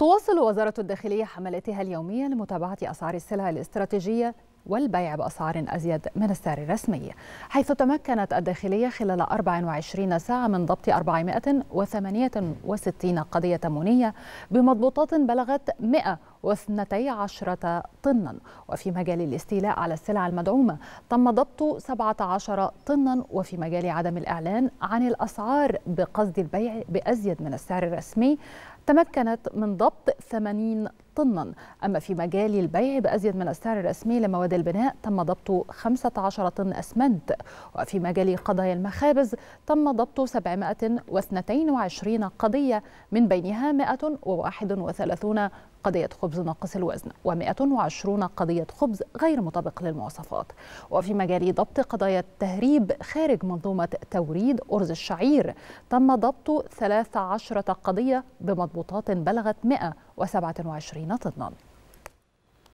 تواصل وزارة الداخلية حملاتها اليومية لمتابعة أسعار السلع الاستراتيجية والبيع بأسعار أزيد من السعر الرسمي حيث تمكنت الداخلية خلال 24 ساعة من ضبط 468 قضية تمونيه بمضبوطات بلغت 112 طنا وفي مجال الاستيلاء على السلع المدعومة تم ضبط 17 طنا وفي مجال عدم الإعلان عن الأسعار بقصد البيع بأزيد من السعر الرسمي تمكنت من ضبط 80 طنا أما في مجال البيع بأزيد من السعر الرسمي لمواد البناء تم ضبط 15 طن أسمنت وفي مجال قضايا المخابز تم ضبط 722 قضية من بينها 131 قضية خبز ناقص الوزن و120 قضية خبز غير مطابق للمواصفات وفي مجال ضبط قضايا التهريب خارج منظومة توريد أرز الشعير تم ضبط 13 قضية بمضبوطات بلغت 100 وسبعة وعشرين طنا